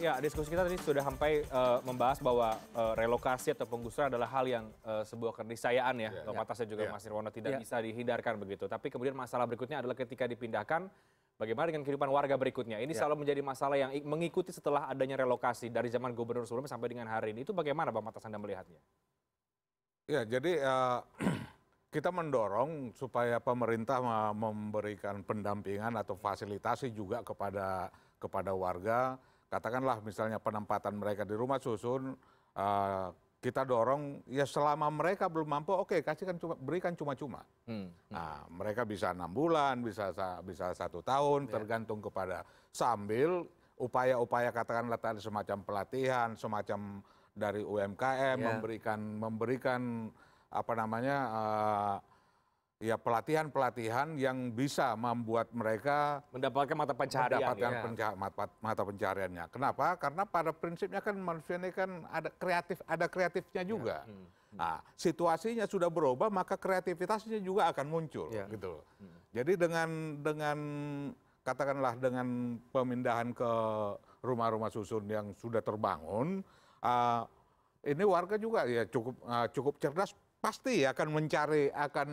Speaker 1: Ya, diskusi kita tadi sudah sampai uh, membahas bahwa uh, relokasi atau penggusuran adalah hal yang uh, sebuah kedisayaan ya. Yeah, Lopatas ya. yeah. juga yeah. Mas Nirwono tidak yeah. bisa dihindarkan begitu. Tapi kemudian masalah berikutnya adalah ketika dipindahkan, bagaimana dengan kehidupan warga berikutnya? Ini yeah. selalu menjadi masalah yang mengikuti setelah adanya relokasi dari zaman gubernur sebelumnya sampai dengan hari ini. Itu bagaimana Bang Matas Anda melihatnya?
Speaker 6: Ya, jadi uh, kita mendorong supaya pemerintah memberikan pendampingan atau fasilitasi juga kepada kepada warga katakanlah misalnya penempatan mereka di rumah susun uh, kita dorong ya selama mereka belum mampu oke okay, kasihkan cuma berikan cuma-cuma hmm, hmm. nah mereka bisa enam bulan bisa bisa satu tahun yeah. tergantung kepada sambil upaya-upaya katakanlah tadi semacam pelatihan semacam dari UMKM yeah. memberikan memberikan apa namanya uh, ya pelatihan pelatihan yang bisa membuat mereka mendapatkan mata pencaharian. Mendapatkan ya. penca mata, mata pencahariannya. Kenapa? Karena pada prinsipnya kan manusia ini kan ada kreatif, ada kreatifnya ya, juga. Ya. Nah, situasinya sudah berubah, maka kreativitasnya juga akan muncul, ya. gitu. Hmm, Jadi dengan dengan katakanlah dengan pemindahan ke rumah-rumah susun yang sudah terbangun, uh, ini warga juga ya cukup uh, cukup cerdas pasti akan mencari akan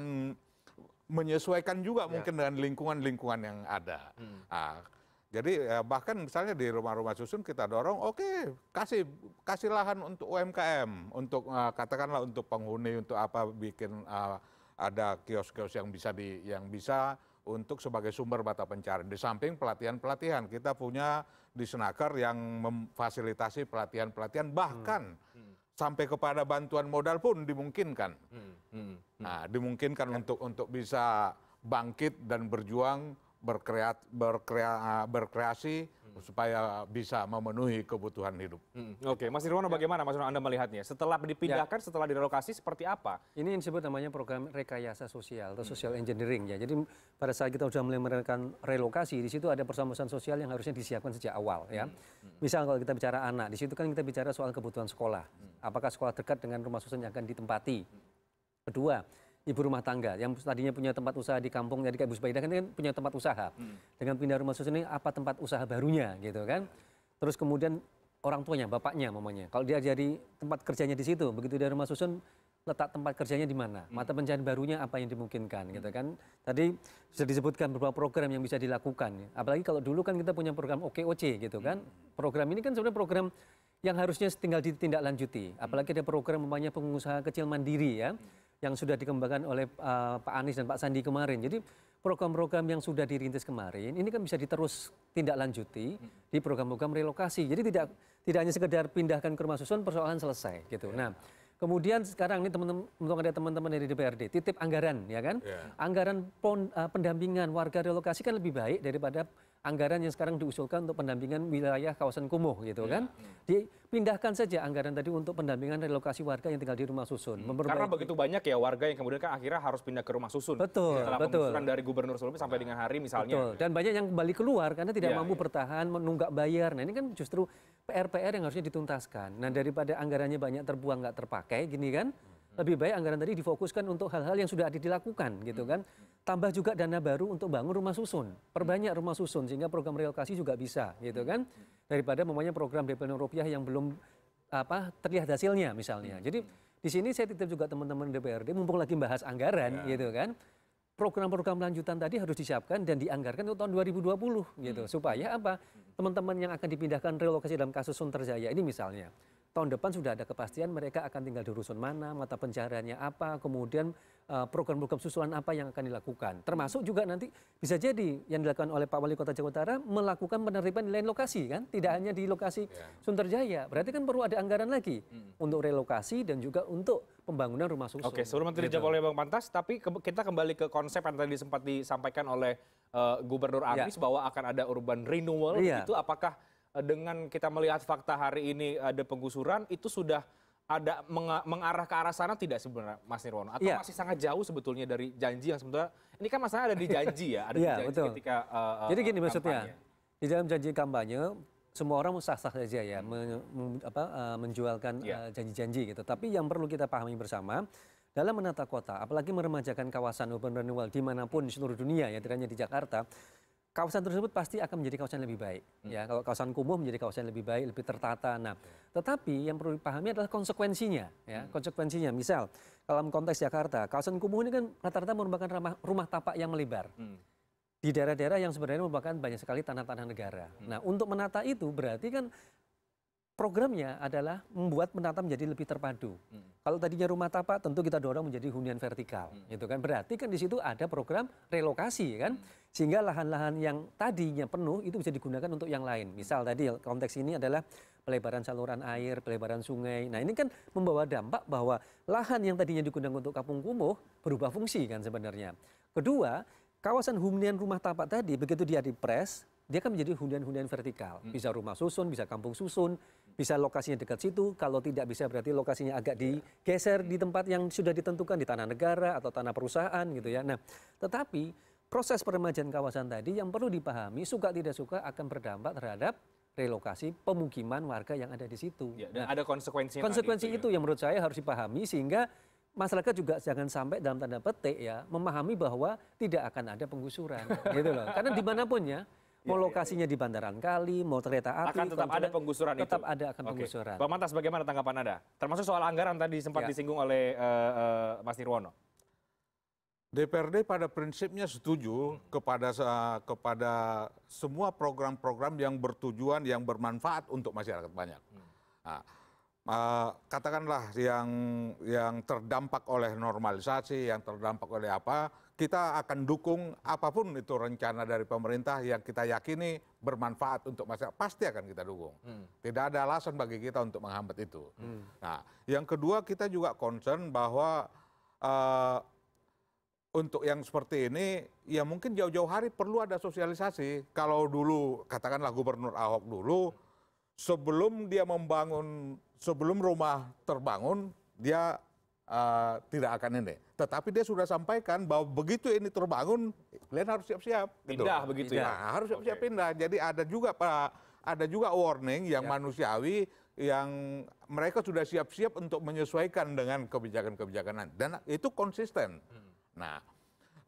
Speaker 6: menyesuaikan juga ya. mungkin dengan lingkungan-lingkungan yang ada. Nah, jadi ya, bahkan misalnya di rumah-rumah susun kita dorong, oke okay, kasih kasih lahan untuk UMKM, untuk uh, katakanlah untuk penghuni, untuk apa bikin uh, ada kios-kios yang bisa di yang bisa untuk sebagai sumber mata pencarian. Di samping pelatihan-pelatihan kita punya di Senaker yang memfasilitasi pelatihan-pelatihan bahkan hmm sampai kepada bantuan modal pun dimungkinkan. Hmm. hmm, hmm, nah, dimungkinkan ya. untuk untuk bisa bangkit dan berjuang berkreat,
Speaker 1: berkrea, berkreasi supaya bisa memenuhi kebutuhan hidup. Hmm. Oke, okay. Mas Nirwono ya. bagaimana Mas Nirwono Anda melihatnya? Setelah dipindahkan, ya. setelah direlokasi seperti apa? Ini yang disebut namanya
Speaker 4: program rekayasa sosial atau social engineering ya. Jadi pada saat kita sudah melakukan relokasi, di situ ada persamaan sosial yang harusnya disiapkan sejak awal ya. Hmm, hmm. Misal kalau kita bicara anak, di situ kan kita bicara soal kebutuhan sekolah. Hmm. Apakah sekolah dekat dengan rumah susun yang akan ditempati? Kedua, ibu rumah tangga yang tadinya punya tempat usaha di kampung jadi kayak Bu Subaida kan, kan, punya tempat usaha. Hmm. Dengan pindah rumah susun ini apa tempat usaha barunya gitu kan. Terus kemudian orang tuanya, bapaknya mamanya. Kalau dia jadi tempat kerjanya di situ, begitu dari rumah susun letak tempat kerjanya di mana, hmm. mata pencarian barunya apa yang dimungkinkan, gitu hmm. kan? Tadi sudah disebutkan beberapa program yang bisa dilakukan, apalagi kalau dulu kan kita punya program OKOC, gitu kan? Hmm. Program ini kan sebenarnya program yang harusnya tinggal ditindaklanjuti, apalagi ada program namanya pengusaha kecil mandiri ya yang sudah dikembangkan oleh uh, Pak Anies dan Pak Sandi kemarin. Jadi program-program yang sudah dirintis kemarin ini kan bisa diterus tindak lanjuti di program-program relokasi. Jadi tidak tidak hanya sekedar pindahkan ke rumah susun persoalan selesai gitu. Ya. Nah, kemudian sekarang ini teman-teman ada teman-teman dari DPRD titip anggaran ya kan. Ya. Anggaran pon, uh, pendampingan warga relokasi kan lebih baik daripada anggaran yang sekarang diusulkan untuk pendampingan wilayah kawasan kumuh gitu ya. kan. Dipindahkan saja anggaran tadi untuk pendampingan relokasi warga yang tinggal di rumah susun. Hmm. Karena
Speaker 1: begitu banyak ya warga yang kemudian kan akhirnya harus pindah ke rumah susun. Betul, ya, betul. Setelah dari gubernur sebelumnya sampai nah, dengan hari misalnya. Betul. Dan
Speaker 4: banyak yang kembali keluar karena tidak ya, mampu ya. bertahan, menunggak bayar. Nah ini kan justru PR-PR yang harusnya dituntaskan. Nah daripada anggarannya banyak terbuang nggak terpakai gini kan. Hmm lebih baik anggaran tadi difokuskan untuk hal-hal yang sudah ada dilakukan gitu kan. Tambah juga dana baru untuk bangun rumah susun. Perbanyak rumah susun sehingga program relokasi juga bisa gitu kan. Daripada memangnya program DP rupiah yang belum apa terlihat hasilnya misalnya. Jadi di sini saya titip juga teman-teman DPRD mumpung lagi bahas anggaran ya. gitu kan program-program lanjutan tadi harus disiapkan dan dianggarkan untuk tahun 2020 gitu. Hmm. Supaya apa? Teman-teman yang akan dipindahkan relokasi dalam kasus Sunterjaya ini misalnya tahun depan sudah ada kepastian mereka akan tinggal di rusun mana, mata pencariannya apa, kemudian eh, program-program susulan apa yang akan dilakukan. Termasuk juga nanti bisa jadi yang dilakukan oleh Pak Wali Kota Jakarta Utara melakukan penerimaan di lain lokasi kan, tidak hmm. hanya di lokasi ya. Sunterjaya. Berarti kan perlu ada anggaran lagi hmm. untuk relokasi dan juga untuk pembangunan rumah susun. Oke, sebelum nanti gitu. dijawab oleh
Speaker 1: Bang Pantas, tapi ke kita kembali ke konsep yang tadi sempat disampaikan oleh uh, Gubernur Anies ya. bahwa akan ada urban renewal ya. itu apakah Eh, dengan kita melihat fakta hari ini eh, ada penggusuran itu sudah ada mengarah ke arah sana tidak sebenarnya Mas Nirwono atau ya. masih sangat jauh sebetulnya dari janji yang sebetulnya ini kan masalahnya ada di janji ya ada ya, di iya, janji betul. ketika uh, jadi gini kampanye. maksudnya
Speaker 4: di dalam janji kampanye semua orang sah-sah saja ya hmm. men, apa, uh, menjualkan iya. janji-janji ya. uh, gitu tapi yang perlu kita pahami bersama dalam menata kota apalagi meremajakan kawasan urban renewal dimanapun di seluruh dunia ya tidak hanya di Jakarta kawasan tersebut pasti akan menjadi kawasan yang lebih baik. Hmm. Ya, kalau kawasan kumuh menjadi kawasan yang lebih baik, lebih tertata. Nah, tetapi yang perlu dipahami adalah konsekuensinya. Ya, hmm. konsekuensinya. Misal, dalam konteks Jakarta, kawasan kumuh ini kan rata-rata merupakan rumah, rumah tapak yang melebar. Hmm. Di daerah-daerah yang sebenarnya merupakan banyak sekali tanah-tanah negara. Hmm. Nah, untuk menata itu berarti kan programnya adalah membuat menata menjadi lebih terpadu. Hmm. Kalau tadinya rumah tapak tentu kita dorong menjadi hunian vertikal, hmm. gitu kan. Berarti kan di situ ada program relokasi ya kan. Hmm. Sehingga lahan-lahan yang tadinya penuh itu bisa digunakan untuk yang lain. Misal tadi konteks ini adalah pelebaran saluran air, pelebaran sungai. Nah, ini kan membawa dampak bahwa lahan yang tadinya digunakan untuk kampung kumuh berubah fungsi kan sebenarnya. Kedua, kawasan hunian rumah tapak tadi begitu dia dipres, dia kan menjadi hunian-hunian vertikal. Hmm. Bisa rumah susun, bisa kampung susun, bisa lokasinya dekat situ, kalau tidak bisa berarti lokasinya agak digeser di tempat yang sudah ditentukan di tanah negara atau tanah perusahaan gitu ya. Nah, tetapi proses peremajaan kawasan tadi yang perlu dipahami suka tidak suka akan berdampak terhadap relokasi pemukiman warga yang ada di situ. Ya, dan nah, ada konsekuensinya. Konsekuensi itu, itu ya. yang menurut saya harus dipahami sehingga masyarakat juga jangan sampai dalam tanda petik ya memahami bahwa tidak akan ada penggusuran gitu loh. Karena dimanapun ya Iya, mau iya, lokasinya iya. di bandaran kali, mau kereta api. Akan tetap ada penggusuran tetap itu? Tetap ada akan penggusuran. Pak
Speaker 1: Mantas bagaimana tanggapan Anda? Termasuk soal anggaran tadi sempat disinggung oleh uh, uh, Mas Nirwono.
Speaker 6: DPRD pada prinsipnya setuju kepada uh, kepada semua program-program yang bertujuan yang bermanfaat untuk masyarakat banyak. Hmm. Nah, uh, katakanlah yang yang terdampak oleh normalisasi, yang terdampak oleh apa, kita akan dukung apapun itu rencana dari pemerintah yang kita yakini bermanfaat untuk masyarakat, pasti akan kita dukung. Hmm. Tidak ada alasan bagi kita untuk menghambat itu. Hmm. Nah, yang kedua kita juga concern bahwa uh, untuk yang seperti ini, ya mungkin jauh-jauh hari perlu ada sosialisasi. Kalau dulu, katakanlah Gubernur Ahok dulu, sebelum dia membangun sebelum rumah terbangun dia uh, tidak akan ini. Tetapi dia sudah sampaikan bahwa begitu ini terbangun, kalian harus siap-siap. Gitu. Pindah begitu ya. Nah, harus siap-siap okay. pindah. Jadi ada juga eh, ada juga warning yang ya. manusiawi yang mereka sudah siap-siap untuk menyesuaikan dengan kebijakan-kebijakan dan itu konsisten. Hmm. Nah,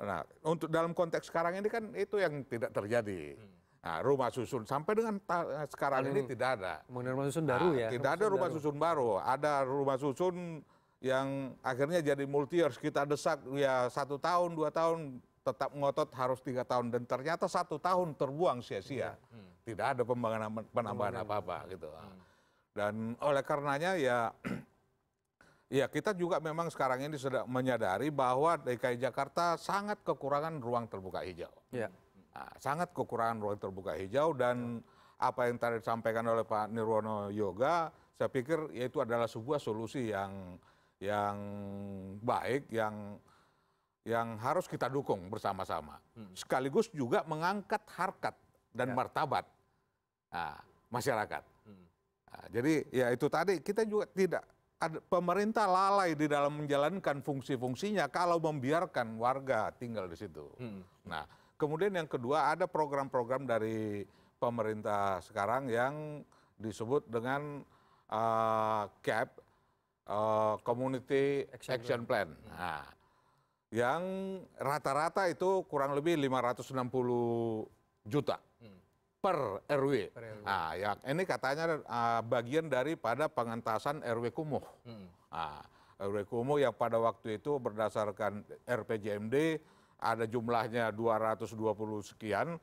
Speaker 6: nah untuk dalam konteks sekarang ini kan itu yang tidak terjadi. Hmm. Nah, rumah susun sampai dengan eh, sekarang ini tidak ada.
Speaker 4: Mengenai rumah susun baru nah, ya. Tidak ada rumah susun
Speaker 6: baru. Ada rumah susun yang akhirnya jadi multi harus kita desak ya satu tahun dua tahun tetap ngotot harus tiga tahun dan ternyata satu tahun terbuang sia-sia. Iya. Hmm. Tidak ada pembangunan penambahan apa-apa hmm. gitu. Hmm. Dan oleh karenanya ya Ya, kita juga memang sekarang ini sudah menyadari bahwa DKI Jakarta sangat kekurangan ruang terbuka hijau. Ya. Ah, sangat kekurangan ruang terbuka hijau dan iya. apa yang tadi disampaikan oleh Pak Nirwono Yoga, saya pikir yaitu adalah sebuah solusi yang yang baik yang yang harus kita dukung bersama-sama. Hmm. Sekaligus juga mengangkat harkat dan ya. martabat nah, masyarakat. Nah, jadi ya itu tadi kita juga tidak ada, pemerintah lalai di dalam menjalankan fungsi-fungsinya kalau membiarkan warga tinggal di situ. Hmm. Nah Kemudian yang kedua ada program-program dari pemerintah sekarang yang disebut dengan uh, CAP uh, Community Action, Action Plan. Plan. Nah, yang rata-rata itu kurang lebih 560 juta hmm. per, RW. per RW. Nah, yang ini katanya uh, bagian daripada pengentasan RW kumuh. Hmm. Nah, RW kumuh yang pada waktu itu berdasarkan RPJMD ada jumlahnya 220 sekian,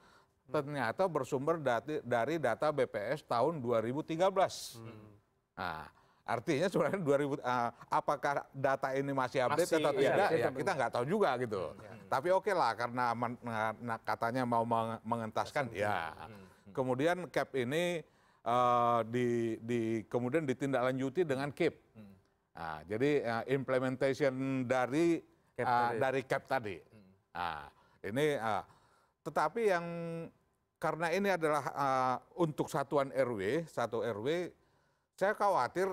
Speaker 6: ternyata bersumber dati, dari data BPS tahun 2013. Hmm. Nah, artinya sebenarnya 2000 uh, eh, apakah data ini masih update masih, atau iya, tidak iya, ya kita nggak tahu juga gitu. Hmm. Ya. Tapi oke okay lah karena men, katanya mau mengentaskan ya. Hmm, hmm, hmm. Kemudian cap ini uh, di, di kemudian ditindaklanjuti dengan cap. Hmm. Nah, jadi uh, implementation dari uh, dari cap tadi nah ini tetapi yang karena ini adalah untuk satuan rw satu rw saya khawatir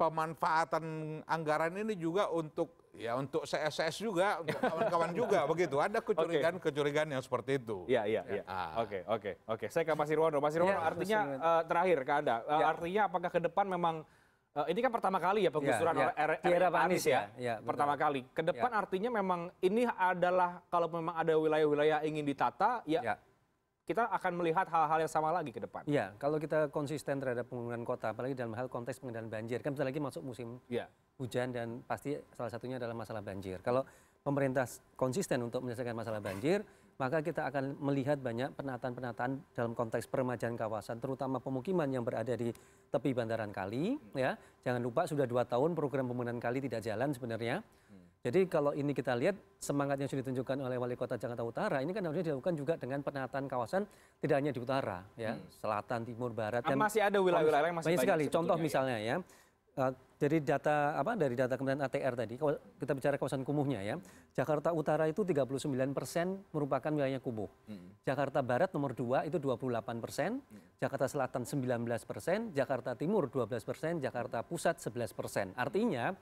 Speaker 6: pemanfaatan anggaran ini juga untuk ya untuk CSS juga, untuk kawan-kawan juga begitu. Ada kecurigaan-kecurigaan yang seperti
Speaker 1: itu. Iya, iya, ya. iya. Oke, oke, oke. Saya ke Mas Irwono. Mas ya, Irwono, ya, artinya uh, terakhir ke Anda. Uh, ya. Artinya apakah ke depan memang Eh, ini kan pertama kali ya iya, penggusuran iya. ya, ya. era Pak Anies ya. ya, ya pertama kali. Ke depan ya. artinya memang ini adalah kalau memang ada wilayah-wilayah ingin ditata ya, ya kita akan melihat hal-hal yang sama lagi ke depan.
Speaker 4: Iya, kalau kita konsisten terhadap pembangunan kota, apalagi dalam hal konteks pengendalian banjir, kan bentar lagi masuk musim ya. hujan dan pasti salah satunya adalah masalah banjir. Kalau pemerintah konsisten untuk menyelesaikan masalah banjir, maka kita akan melihat banyak penataan-penataan dalam konteks peremajaan kawasan, terutama pemukiman yang berada di tepi bandaran kali ya. Jangan lupa sudah dua tahun program pembangunan kali tidak jalan sebenarnya. Hmm. Jadi kalau ini kita lihat semangat yang sudah ditunjukkan oleh wali kota Jakarta Utara ini kan harusnya dilakukan juga dengan penataan kawasan tidak hanya di utara ya, hmm. selatan, timur, barat dan masih ada wilayah-wilayah yang masih banyak, sekali. Contoh ya. misalnya ya Uh, dari data apa dari data Kementerian ATR tadi kita bicara kawasan kumuhnya ya Jakarta Utara itu 39 persen merupakan wilayah kumuh hmm. Jakarta Barat nomor 2 itu 28 persen hmm. Jakarta Selatan 19 persen Jakarta Timur 12 persen Jakarta Pusat 11 persen artinya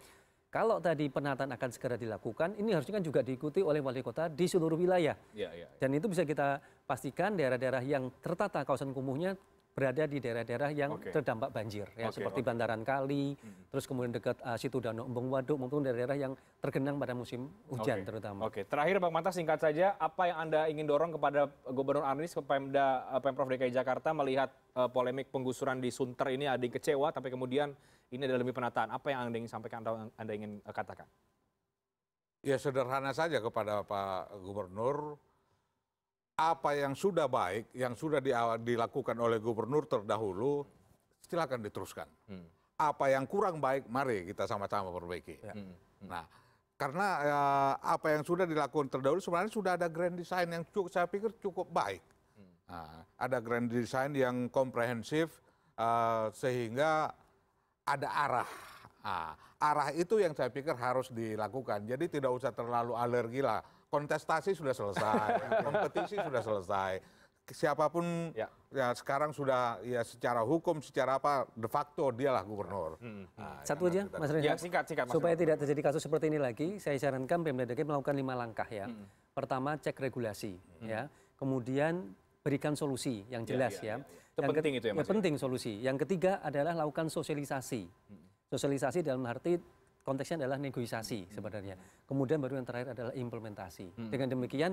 Speaker 4: kalau tadi penataan akan segera dilakukan ini harusnya kan juga diikuti oleh wali kota di seluruh wilayah ya, ya, ya. dan itu bisa kita pastikan daerah-daerah yang tertata kawasan kumuhnya berada di daerah-daerah yang okay. terdampak banjir ya okay, seperti okay. Bandaran Kali, hmm. terus kemudian dekat uh, situ Danau Embung Waduk maupun daerah-daerah yang tergenang pada musim hujan okay. terutama.
Speaker 1: Oke, okay. terakhir Bang Manta singkat saja apa yang Anda ingin dorong kepada eh, Gubernur Anies ke Pemda eh, Pemprov DKI Jakarta melihat uh, polemik penggusuran di Sunter ini ada yang kecewa tapi kemudian ini adalah demi penataan. Apa yang Anda ingin sampaikan atau Anda ingin katakan?
Speaker 6: Ya sederhana saja kepada Pak Gubernur apa yang sudah baik, yang sudah di, ah, dilakukan oleh gubernur terdahulu, silakan diteruskan. Hmm. Apa yang kurang baik, mari kita sama-sama perbaiki. Ya. Hmm. hmm. Nah, karena ya, apa yang sudah dilakukan terdahulu sebenarnya sudah ada grand design yang cukup, saya pikir cukup baik. Hmm. Nah, ada grand design yang komprehensif uh, sehingga ada arah. Nah, arah itu yang saya pikir harus dilakukan. Jadi tidak usah terlalu alergi lah kontestasi sudah selesai, iya. kompetisi sudah selesai. Siapapun ya. ya sekarang sudah ya secara hukum, secara apa de facto dialah gubernur. Hmm. hmm. Nah,
Speaker 4: Satu aja, kita... Mas Renhat. Ya, singkat, singkat, Mas supaya Renhat. tidak terjadi kasus seperti ini lagi, saya sarankan Pemda DKI melakukan lima langkah ya. Hmm. Pertama cek regulasi hmm. ya, kemudian berikan solusi yang iya, jelas iya, ya. ya. ya. Itu yang penting itu ya Mas. Ya, penting solusi. Yang ketiga adalah lakukan sosialisasi. Hmm. Sosialisasi dalam arti konteksnya adalah negosiasi hmm. sebenarnya. Kemudian baru yang terakhir adalah implementasi. Hmm. Dengan demikian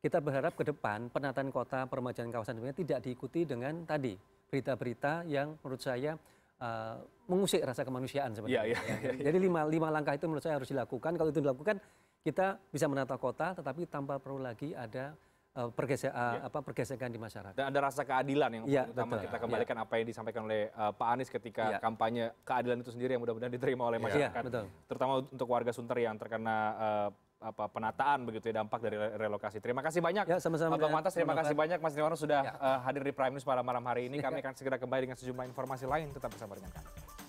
Speaker 4: kita berharap ke depan penataan kota peremajaan kawasan dunia tidak diikuti dengan tadi berita-berita yang menurut saya uh, mengusik rasa kemanusiaan sebenarnya. Ya, ya, ya, ya. Jadi lima, lima langkah itu menurut saya harus dilakukan. Kalau itu dilakukan kita bisa menata kota tetapi tanpa perlu lagi ada Eh, pergeseran eh, ya. apa pergesekan di masyarakat.
Speaker 1: Dan ada rasa keadilan yang ya, utama betul. kita ya. kembalikan ya. apa yang disampaikan oleh uh, Pak Anies ketika ya. kampanye keadilan itu sendiri yang mudah-mudahan diterima oleh ya, masyarakat. Ya, betul. Terutama untuk warga Sunter yang terkena uh, apa penataan begitu ya dampak dari relokasi. Terima kasih banyak. Ya, sama-sama. Bang Mantas, terima kasih banyak Mas Nirwono sudah ya. uh, hadir di Prime News pada malam hari ini. Ya. Kami akan segera kembali dengan sejumlah informasi lain tetap bersama dengan kami.